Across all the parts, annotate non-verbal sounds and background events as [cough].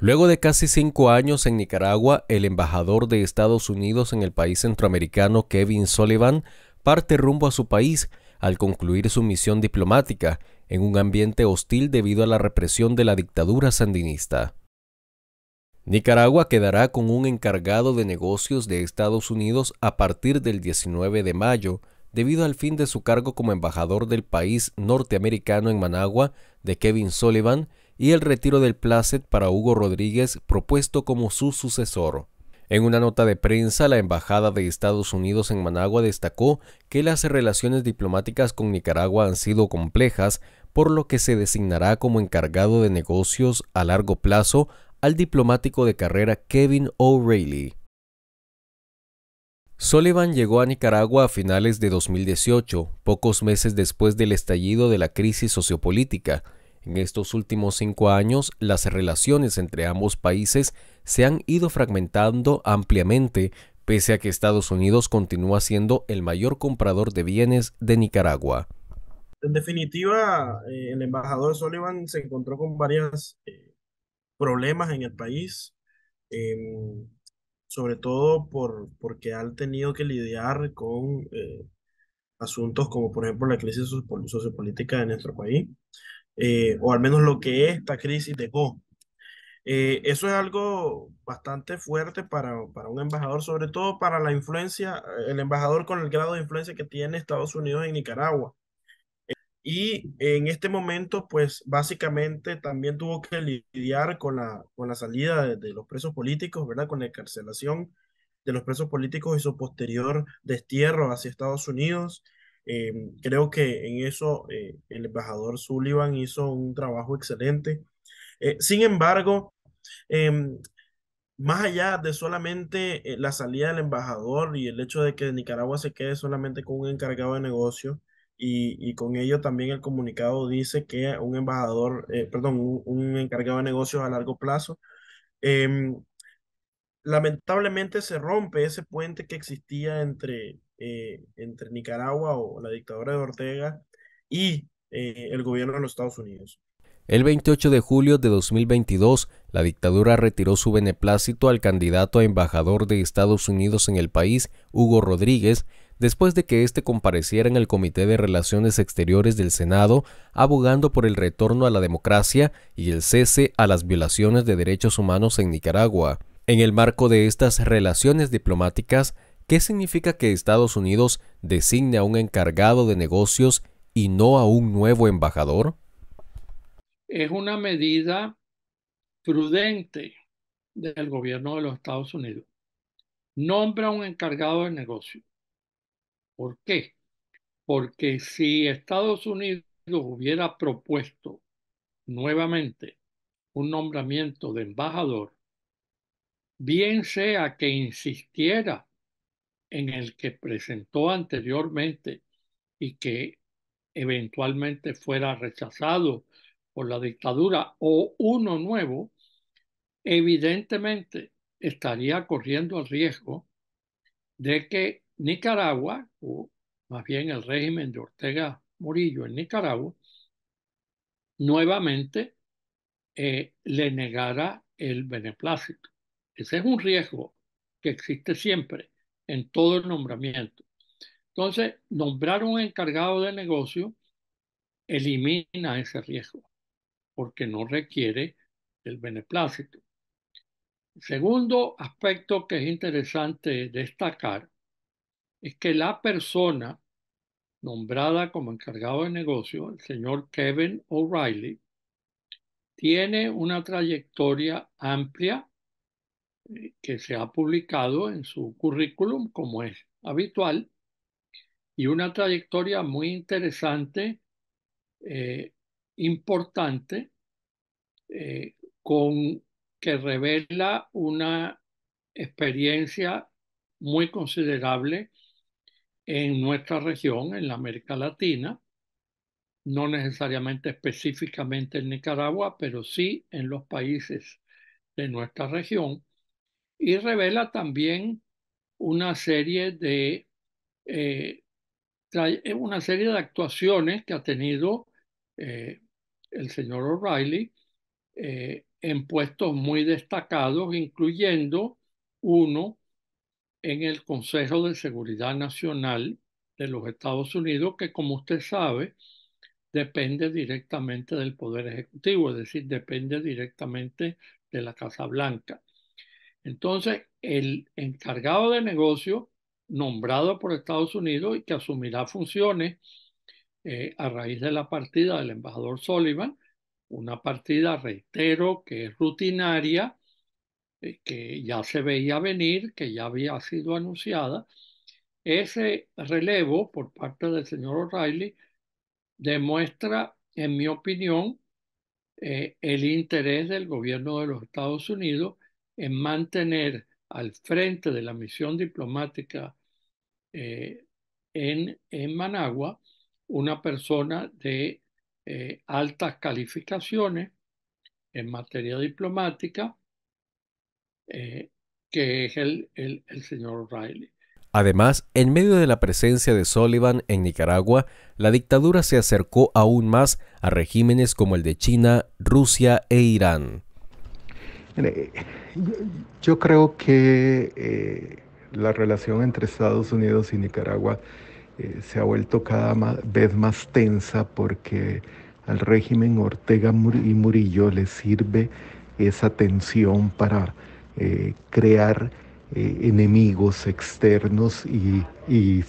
Luego de casi cinco años en Nicaragua, el embajador de Estados Unidos en el país centroamericano, Kevin Sullivan, parte rumbo a su país al concluir su misión diplomática en un ambiente hostil debido a la represión de la dictadura sandinista. Nicaragua quedará con un encargado de negocios de Estados Unidos a partir del 19 de mayo, debido al fin de su cargo como embajador del país norteamericano en Managua de Kevin Sullivan y el retiro del placet para Hugo Rodríguez propuesto como su sucesor. En una nota de prensa, la Embajada de Estados Unidos en Managua destacó que las relaciones diplomáticas con Nicaragua han sido complejas, por lo que se designará como encargado de negocios a largo plazo al diplomático de carrera Kevin O'Reilly. Sullivan llegó a Nicaragua a finales de 2018, pocos meses después del estallido de la crisis sociopolítica, en estos últimos cinco años, las relaciones entre ambos países se han ido fragmentando ampliamente, pese a que Estados Unidos continúa siendo el mayor comprador de bienes de Nicaragua. En definitiva, eh, el embajador Sullivan se encontró con varios eh, problemas en el país, em, sobre todo por, porque ha tenido que lidiar con eh, asuntos como, por ejemplo, la crisis sociopolítica de nuestro país, eh, o al menos lo que esta crisis dejó. Eh, eso es algo bastante fuerte para, para, un embajador, sobre todo para la influencia, el embajador con el grado de influencia que tiene Estados Unidos en Nicaragua. y en este momento, pues básicamente también tuvo que lidiar con la, con la salida de, de los presos políticos, ¿verdad? Con la encarcelación de los presos políticos y su posterior destierro hacia Estados Unidos. Em, creo que en eso eh, el embajador Sullivan hizo un trabajo excelente. Eh, sin embargo, em, más allá de solamente eh, la salida del embajador y el hecho de que Nicaragua se quede solamente con un encargado de negocios y, con ello también el comunicado dice que un embajador, perdón, un, un, encargado de negocios a largo plazo, em, lamentablemente se rompe ese puente que existía entre eh, entre Nicaragua o la dictadura de Ortega y eh, el gobierno de los Estados Unidos. El 28 de julio de 2022, la dictadura retiró su beneplácito al candidato a embajador de Estados Unidos en el país, Hugo Rodríguez, después de que éste compareciera en el Comité de Relaciones Exteriores del Senado, abogando por el retorno a la democracia y el cese a las violaciones de derechos humanos en Nicaragua. En el marco de estas relaciones diplomáticas, ¿Qué significa que Estados Unidos designe a un encargado de negocios y no a un nuevo embajador? Es una medida prudente del gobierno de los Estados Unidos. Nombra un encargado de negocios. ¿Por qué? Porque si Estados Unidos hubiera propuesto nuevamente un nombramiento de embajador, bien sea que insistiera en el que presentó anteriormente y que eventualmente fuera rechazado por la dictadura o uno nuevo, evidentemente estaría corriendo el riesgo de que Nicaragua, o más bien el régimen de Ortega Murillo en Nicaragua, nuevamente eh, le negara el beneplácito. Ese es un riesgo que existe siempre en todo el nombramiento. Entonces, nombrar un encargado de negocio elimina ese riesgo porque no requiere el beneplácito. Segundo aspecto que es interesante destacar es que la persona nombrada como encargado de negocio, el señor Kevin O'Reilly, tiene una trayectoria amplia eh, que se ha publicado en su currículum, como es habitual, y una trayectoria muy interesante, eh, importante, eh, con, que revela una experiencia muy considerable en nuestra región, en la América Latina, no necesariamente específicamente en Nicaragua, pero sí en los países de nuestra región y revela también una serie de, eh, eh, una serie de actuaciones que ha tenido eh, el señor O'Reilly en puestos muy destacados, incluyendo uno en el Consejo de Seguridad Nacional de los Estados Unidos, que como usted sabe, depende directamente del Poder Ejecutivo, es decir, depende directamente de la Casa Blanca. Entonces, el encargado de negocio, nombrado por Estados Unidos y que asumirá funciones eh, a raíz de la partida del embajador Sullivan, una partida, reitero, que es rutinaria, eh, que ya se veía venir, que ya había sido anunciada, ese relevo por parte del señor O'Reilly demuestra, en mi opinión, eh, el interés del gobierno de los Estados Unidos en mantener al frente de la misión diplomática eh, en, Managua una persona de eh, altas calificaciones en materia diplomática, eh, que es el, el señor Riley. Además, en medio de la presencia de Sullivan en Nicaragua, la dictadura se acercó aún más a regímenes como el de China, Rusia e Irán. Eh, yo creo que eh, la relación entre Estados Unidos y Nicaragua eh, se ha vuelto cada vez más tensa porque al régimen Ortega y Murillo le sirve esa tensión para crear enemigos externos y,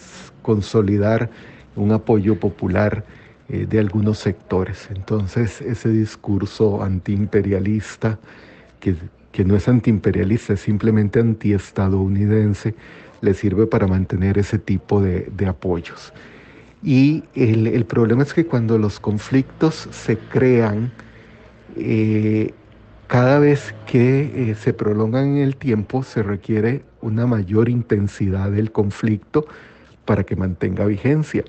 consolidar un apoyo popular de algunos sectores. Entonces ese discurso antiimperialista, que, no es antiimperialista, es simplemente antiestadounidense, le sirve para mantener ese tipo de, apoyos. Y el, problema es que cuando los conflictos se crean, eh, cada vez que eh, se prolongan en el tiempo, se requiere una mayor intensidad del conflicto para que mantenga vigencia.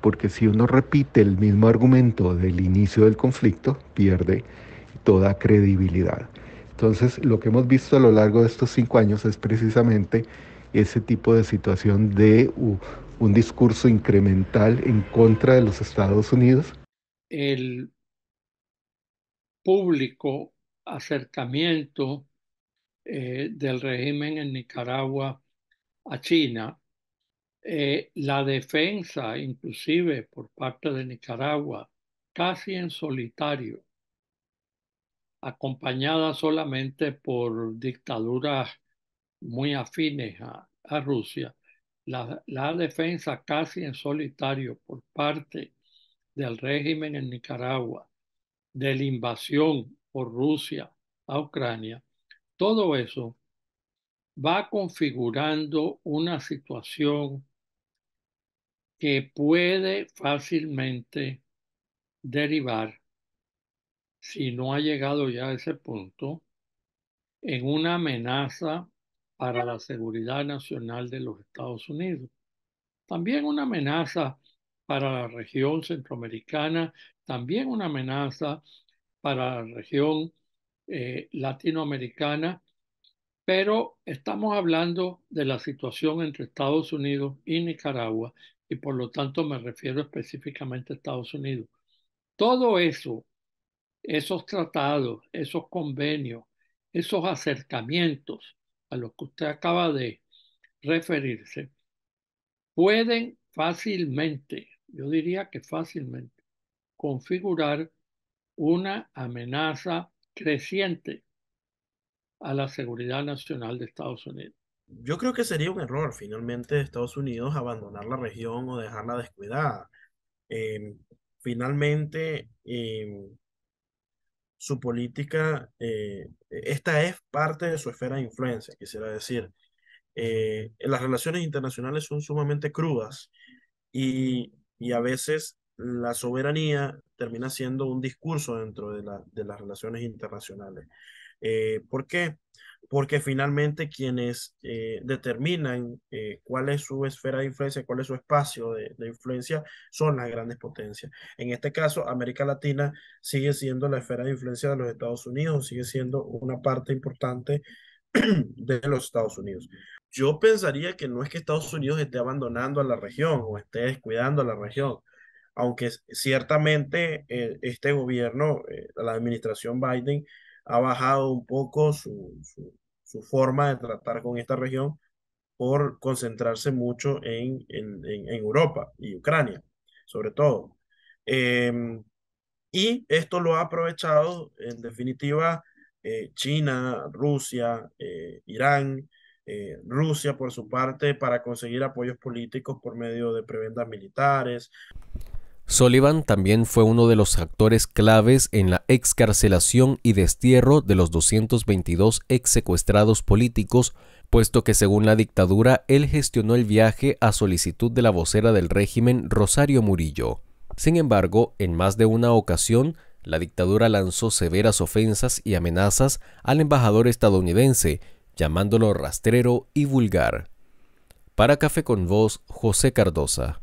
Porque si uno repite el mismo argumento del inicio del conflicto, pierde toda credibilidad. Entonces, lo que hemos visto a lo largo de estos cinco años es precisamente ese tipo de situación de un discurso incremental en contra de los Estados Unidos. El público acercamiento eh, del régimen en Nicaragua a China, eh, la defensa inclusive por parte de Nicaragua, casi en solitario acompañada solamente por dictaduras muy afines a, Rusia, la, la, defensa casi en solitario por parte del régimen en Nicaragua, de la invasión por Rusia a Ucrania, todo eso va configurando una situación que puede fácilmente derivar si no ha llegado ya a ese punto, en una amenaza para la seguridad nacional de los Estados Unidos. También una amenaza para la región centroamericana, también una amenaza para la región eh, latinoamericana, pero estamos hablando de la situación entre Estados Unidos y Nicaragua y por lo tanto me refiero específicamente a Estados Unidos. Todo eso esos tratados, esos convenios, esos acercamientos a los que usted acaba de referirse, pueden fácilmente, yo diría que fácilmente, configurar una amenaza creciente a la seguridad nacional de Estados Unidos. Yo creo que sería un error finalmente de Estados Unidos abandonar la región o dejarla descuidada. Em, finalmente, em, su política, eh, esta es parte de su esfera de influencia, quisiera decir. Eh, las relaciones internacionales son sumamente crudas y, y, a veces la soberanía termina siendo un discurso dentro de, la, de las relaciones internacionales. Eh, ¿Por qué? porque finalmente quienes eh, determinan eh, cuál es su esfera de influencia, cuál es su espacio de, influencia, son las grandes potencias. En este caso, América Latina sigue siendo la esfera de influencia de los Estados Unidos, sigue siendo una parte importante [clears throat] de los Estados Unidos. Yo pensaría que no es que Estados Unidos esté abandonando a la región o esté descuidando a la región, aunque ciertamente eh, este gobierno, la administración Biden, ha bajado un poco su, forma de tratar con esta región por concentrarse mucho en, en, Europa y Ucrania, sobre todo. Em, y esto lo ha aprovechado, en definitiva, eh, China, Rusia, eh, Irán, eh, Rusia por su parte para conseguir apoyos políticos por medio de prebendas militares. Sullivan también fue uno de los actores claves en la excarcelación y destierro de los 222 ex secuestrados políticos, puesto que según la dictadura él gestionó el viaje a solicitud de la vocera del régimen Rosario Murillo. Sin embargo, en más de una ocasión, la dictadura lanzó severas ofensas y amenazas al embajador estadounidense, llamándolo rastrero y vulgar. Para Café con Voz, José Cardosa.